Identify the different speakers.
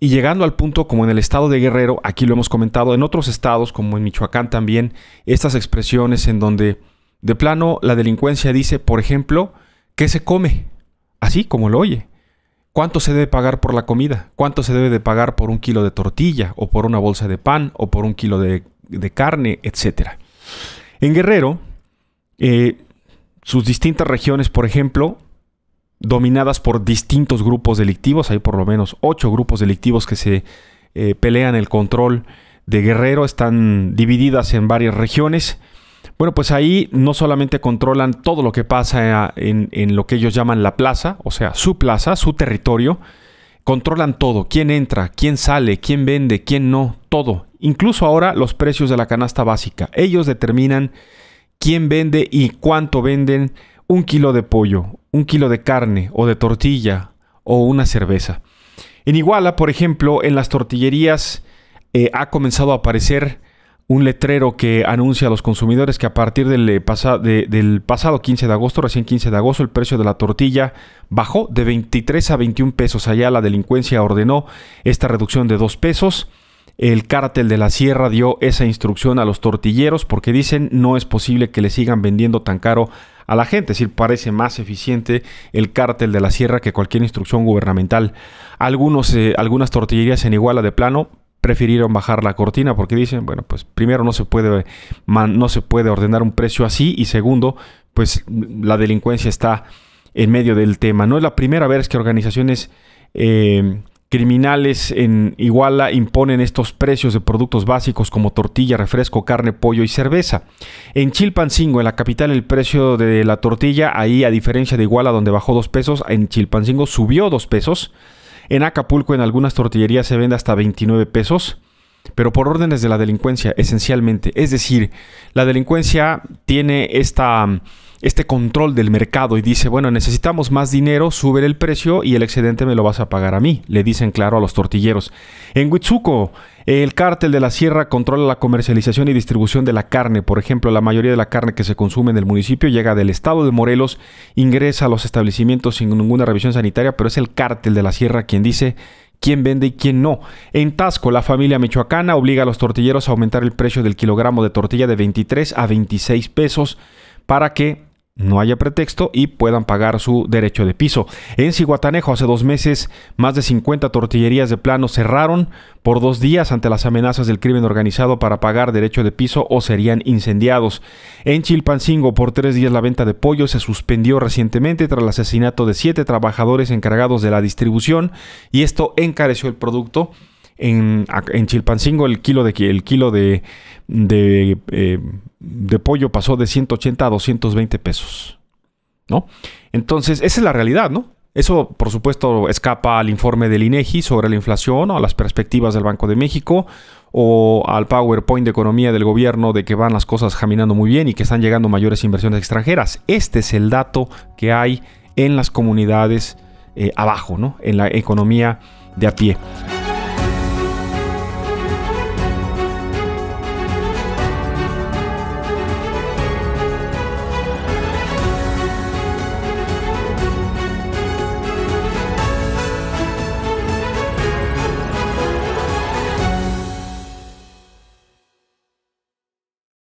Speaker 1: y llegando al punto como en el estado de Guerrero, aquí lo hemos comentado, en otros estados como en Michoacán también, estas expresiones en donde de plano la delincuencia dice, por ejemplo, ¿qué se come? Así como lo oye. ¿Cuánto se debe pagar por la comida? ¿Cuánto se debe de pagar por un kilo de tortilla o por una bolsa de pan o por un kilo de, carne, etcétera? En Guerrero, eh, sus distintas regiones, por ejemplo, dominadas por distintos grupos delictivos, hay por lo menos ocho grupos delictivos que se eh, pelean el control de Guerrero, están divididas en varias regiones. Bueno, pues ahí no solamente controlan todo lo que pasa en, en, lo que ellos llaman la plaza, o sea, su plaza, su territorio, controlan todo, quién entra, quién sale, quién vende, quién no, todo. Incluso ahora los precios de la canasta básica. Ellos determinan quién vende y cuánto venden un kilo de pollo, un kilo de carne o de tortilla o una cerveza. En Iguala, por ejemplo, en las tortillerías eh, ha comenzado a aparecer un letrero que anuncia a los consumidores que a partir del, eh, del, pasado 15 de agosto, recién 15 de agosto, el precio de la tortilla bajó de 23 a 21 pesos. Allá la delincuencia ordenó esta reducción de 2 pesos. El cártel de la sierra dio esa instrucción a los tortilleros porque dicen no es posible que le sigan vendiendo tan caro a la gente, es decir, parece más eficiente el cártel de la sierra que cualquier instrucción gubernamental. Algunos, eh, algunas tortillerías en Iguala de plano prefirieron bajar la cortina porque dicen, bueno, pues primero no se puede, no se puede ordenar un precio así y segundo, pues la delincuencia está en medio del tema. No es la primera vez que organizaciones eh, criminales en Iguala imponen estos precios de productos básicos como tortilla, refresco, carne, pollo y cerveza. En Chilpancingo, en la capital, el precio de la tortilla, ahí a diferencia de Iguala donde bajó dos pesos, en Chilpancingo subió dos pesos. En Acapulco, en algunas tortillerías se vende hasta 29 pesos. Pero por órdenes de la delincuencia, esencialmente. Es decir, la delincuencia tiene esta este control del mercado y dice, bueno, necesitamos más dinero, sube el precio y el excedente me lo vas a pagar a mí, le dicen claro a los tortilleros. En Huitzuco, el cártel de la sierra controla la comercialización y distribución de la carne. Por ejemplo, la mayoría de la carne que se consume en el municipio llega del estado de Morelos, ingresa a los establecimientos sin ninguna revisión sanitaria, pero es el cártel de la sierra quien dice quién vende y quién no. En Tasco, la familia michoacana obliga a los tortilleros a aumentar el precio del kilogramo de tortilla de 23 a 26 pesos para que no haya pretexto y puedan pagar su derecho de piso. En Ciguatanejo hace dos meses más de 50 tortillerías de plano cerraron por dos días ante las amenazas del crimen organizado para pagar derecho de piso o serían incendiados. En Chilpancingo por tres días la venta de pollo se suspendió recientemente tras el asesinato de siete trabajadores encargados de la distribución y esto encareció el producto en, Chilpancingo el kilo de, el kilo de, de, eh, pollo pasó de 180 a 220 pesos. ¿No? Entonces, esa es la realidad, ¿no? Eso, por supuesto, escapa al informe del INEGI sobre la inflación o a las perspectivas del Banco de México o al PowerPoint de economía del gobierno de que van las cosas caminando muy bien y que están llegando mayores inversiones extranjeras. Este es el dato que hay en las comunidades eh, abajo, ¿no? En la economía de a pie.